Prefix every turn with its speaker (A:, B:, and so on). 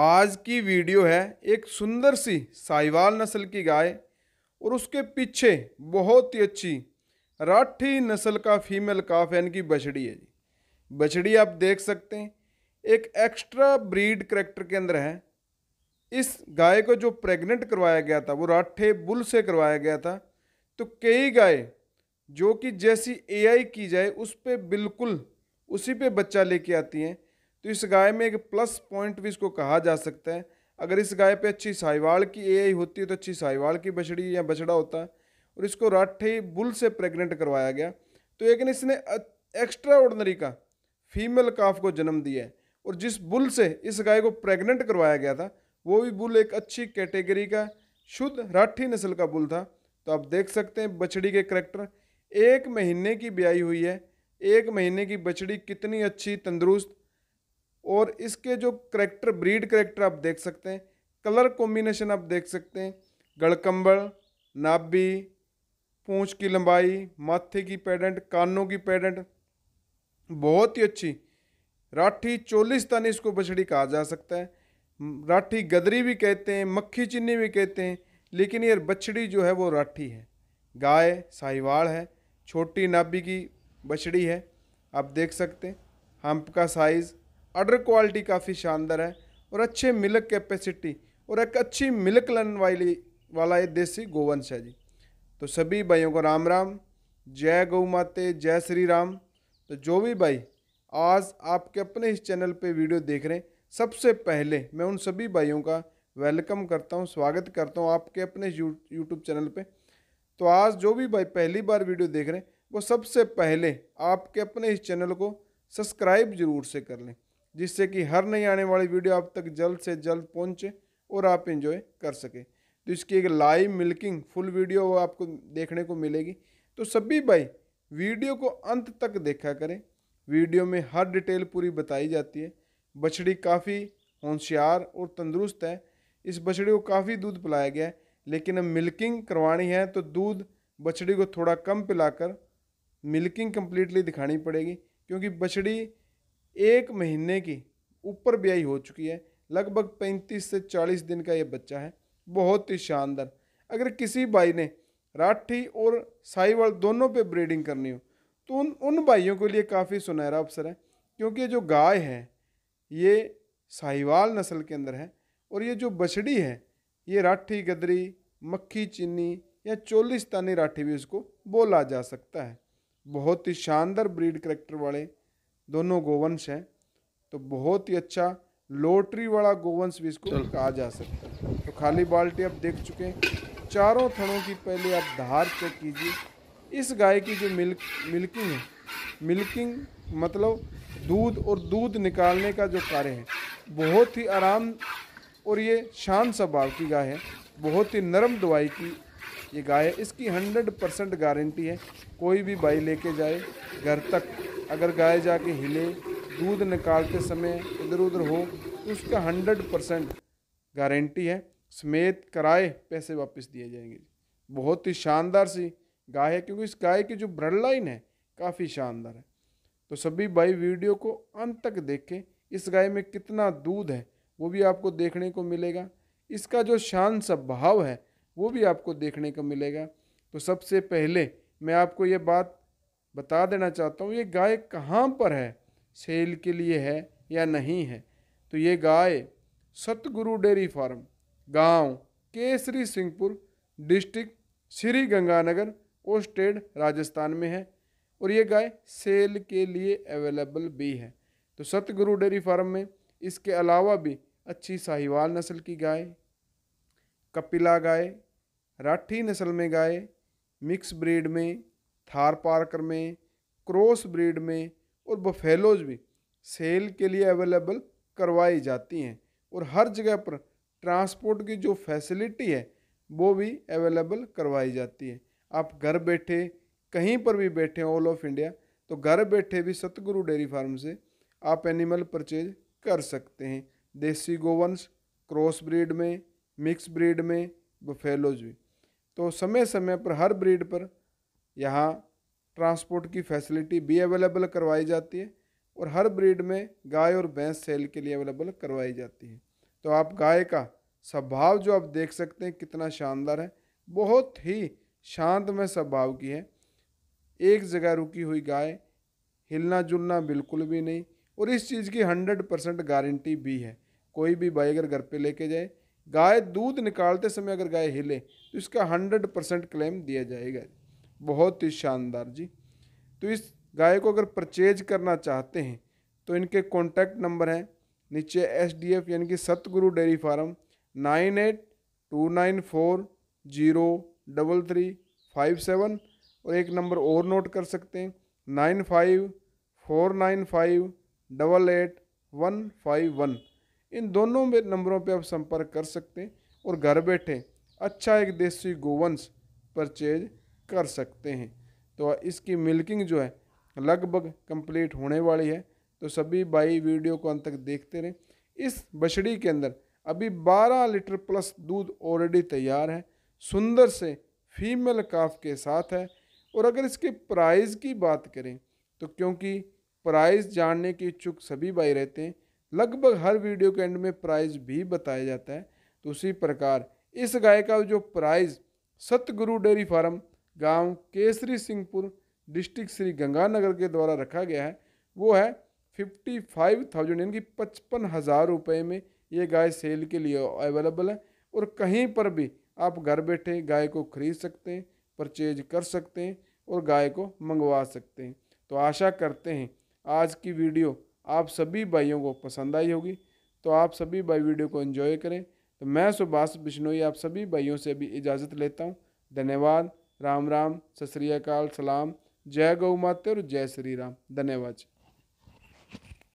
A: आज की वीडियो है एक सुंदर सी साहिवाल नस्ल की गाय और उसके पीछे बहुत ही अच्छी राठी नस्ल का फीमेल काफ यानी कि बछड़ी है जी बछड़ी आप देख सकते हैं एक एक्स्ट्रा ब्रीड करेक्टर के अंदर है इस गाय को जो प्रेग्नेंट करवाया गया था वो राठे बुल से करवाया गया था तो कई गाय जो कि जैसी एआई की जाए उस पर बिल्कुल उसी पे बच्चा लेके आती हैं तो इस गाय में एक प्लस पॉइंट भी इसको कहा जा सकता है अगर इस गाय पे अच्छी साहिवाल की ए होती है तो अच्छी साहिवाल की बछड़ी या बछड़ा होता है और इसको राठी बुल से प्रेग्नेंट करवाया गया तो लेकिन इसने एक्स्ट्रा ऑर्डनरी का फीमेल काफ को जन्म दिया है और जिस बुल से इस गाय को प्रेग्नेंट करवाया गया था वो भी बुल एक अच्छी कैटेगरी का शुद्ध राठी नस्ल का बुल था तो आप देख सकते हैं बछड़ी के करेक्टर एक महीने की ब्याई हुई है एक महीने की बछड़ी कितनी अच्छी तंदुरुस्त और इसके जो करेक्टर ब्रीड करेक्टर आप देख सकते हैं कलर कॉम्बिनेशन आप देख सकते हैं गड़कम्बल नाभी पूछ की लंबाई माथे की पेडेंट कानों की पेडेंट बहुत ही अच्छी राठी तन इसको बछड़ी कहा जा सकता है राठी गदरी भी कहते हैं मक्खी चिन्नी भी कहते हैं लेकिन ये बछड़ी जो है वो राठी है गाय साहिवाल है छोटी नाभी की बछड़ी है आप देख सकते हैं हम्प का साइज़ अडर क्वालिटी काफ़ी शानदार है और अच्छे मिल्क कैपेसिटी और एक अच्छी मिल्क लन वाली वाला ये देसी गोवंश है जी तो सभी भाइयों को राम राम जय गौ माते जय श्री राम तो जो भी भाई आज आपके अपने इस चैनल पे वीडियो देख रहे हैं सबसे पहले मैं उन सभी भाइयों का वेलकम करता हूँ स्वागत करता हूँ आपके अपने यूट्यूब चैनल पर तो आज जो भी भाई पहली बार वीडियो देख रहे हैं वो सबसे पहले आपके अपने इस चैनल को सब्सक्राइब जरूर से कर लें जिससे कि हर नई आने वाली वीडियो आप तक जल्द से जल्द पहुंचे और आप इन्जॉय कर सकें तो इसकी एक लाइव मिल्किंग फुल वीडियो वो आपको देखने को मिलेगी तो सभी भाई वीडियो को अंत तक देखा करें वीडियो में हर डिटेल पूरी बताई जाती है बछड़ी काफ़ी होशियार और तंदुरुस्त है इस बछड़ी को काफ़ी दूध पिलाया गया है लेकिन अब मिल्किंग करवानी है तो दूध बछड़ी को थोड़ा कम पिलाकर मिल्किंग कम्प्लीटली दिखानी पड़ेगी क्योंकि बछड़ी एक महीने की ऊपर ब्याई हो चुकी है लगभग पैंतीस से चालीस दिन का ये बच्चा है बहुत ही शानदार अगर किसी भाई ने राठी और साहिवाल दोनों पे ब्रीडिंग करनी हो तो उन उन भाइयों के लिए काफ़ी सुनहरा अवसर है क्योंकि जो गाय है ये साहिवाल नस्ल के अंदर है और ये जो बछड़ी है ये राठी गदरी मक्खी चीनी या चोलिस्तानी राठी भी उसको बोला जा सकता है बहुत ही शानदार ब्रीड करेक्टर वाले दोनों गोवंश हैं तो बहुत ही अच्छा लोटरी वाला गोवंश भी इसको कहा जा सकता है तो खाली बाल्टी आप देख चुके हैं चारों थनों की पहले आप धार चेक कीजिए इस गाय की जो मिल्क मिल्किंग है मिल्किंग मतलब दूध और दूध निकालने का जो कार्य है बहुत ही आराम और ये शांत स्वभाव की गाय है बहुत ही नरम दवाई की ये गाय है इसकी हंड्रेड परसेंट गारंटी है कोई भी बाई लेके जाए घर तक अगर गाय जाके हिले दूध निकालते समय इधर उधर हो तो उसका हंड्रेड परसेंट गारंटी है समेत कराए पैसे वापस दिए जाएंगे बहुत ही शानदार सी गाय है क्योंकि इस गाय की जो ब्रड लाइन है काफ़ी शानदार है तो सभी बाई वीडियो को अंत तक देखें इस गाय में कितना दूध है वो भी आपको देखने को मिलेगा इसका जो शान स्वभाव है वो भी आपको देखने को मिलेगा तो सबसे पहले मैं आपको ये बात बता देना चाहता हूँ ये गाय कहाँ पर है सेल के लिए है या नहीं है तो ये गाय सतगुरु डेयरी फार्म गांव केसरी सिंहपुर डिस्ट्रिक्ट श्री गंगानगर और स्टेट राजस्थान में है और ये गाय सेल के लिए अवेलेबल भी है तो सतगुरु डेयरी फार्म में इसके अलावा भी अच्छी साहिवाल नस्ल की गाय कपिला गाय राठी नस्ल में गाय मिक्स ब्रीड में थार पार्कर में क्रॉस ब्रीड में और बफेलोज भी सेल के लिए अवेलेबल करवाई जाती हैं और हर जगह पर ट्रांसपोर्ट की जो फैसिलिटी है वो भी अवेलेबल करवाई जाती है आप घर बैठे कहीं पर भी बैठे ऑल ऑफ इंडिया तो घर बैठे भी सतगुरु डेयरी फार्म से आप एनिमल परचेज कर सकते हैं देसी गोवंश क्रॉस ब्रीड में मिक्स ब्रीड में बफेलोज भी तो समय समय पर हर ब्रीड पर यहाँ ट्रांसपोर्ट की फैसिलिटी भी अवेलेबल करवाई जाती है और हर ब्रीड में गाय और भैंस सेल के लिए अवेलेबल करवाई जाती है तो आप गाय का स्वभाव जो आप देख सकते हैं कितना शानदार है बहुत ही शांतमय स्वभाव की है एक जगह रुकी हुई गाय हिलना जुलना बिल्कुल भी नहीं और इस चीज़ की हंड्रेड परसेंट गारंटी भी है कोई भी अगर घर पे लेके जाए गाय दूध निकालते समय अगर गाय हिले तो इसका हंड्रेड परसेंट क्लेम दिया जाएगा बहुत ही शानदार जी तो इस गाय को अगर परचेज करना चाहते हैं तो इनके कॉन्टैक्ट नंबर हैं नीचे एस डी एफ यानी कि Satguru dairy farm nine eight two nine four zero double three five seven और एक नंबर और नोट कर सकते हैं nine five four nine five double eight one five one इन दोनों में नंबरों पे आप संपर्क कर सकते हैं और घर बैठे अच्छा एक देसी गोवंश परचेज कर सकते हैं तो इसकी मिल्किंग जो है लगभग कंप्लीट होने वाली है तो सभी भाई वीडियो को अंत तक देखते रहें इस बछड़ी के अंदर अभी 12 लीटर प्लस दूध ऑलरेडी तैयार है सुंदर से फीमेल काफ के साथ है और अगर इसके प्राइस की बात करें तो क्योंकि प्राइस जानने के इच्छुक सभी भाई रहते हैं लगभग हर वीडियो के एंड में प्राइज भी बताया जाता है तो उसी प्रकार इस गाय का जो प्राइज सतगुरु डेयरी फार्म गांव केसरी सिंहपुर डिस्ट्रिक्ट श्री गंगानगर के द्वारा रखा गया है वो है फिफ्टी फाइव थाउजेंड यानी कि पचपन हज़ार रुपये में ये गाय सेल के लिए अवेलेबल है और कहीं पर भी आप घर बैठे गाय को खरीद सकते हैं परचेज कर सकते हैं और गाय को मंगवा सकते हैं तो आशा करते हैं आज की वीडियो आप सभी भाइयों को पसंद आई होगी तो आप सभी भाई वीडियो को एंजॉय करें तो मैं सुभाष बिश्नोई आप सभी भाइयों से भी इजाज़त लेता हूँ धन्यवाद राम राम सत सलाम जय गौ माते और जय श्री राम धन्यवाद जी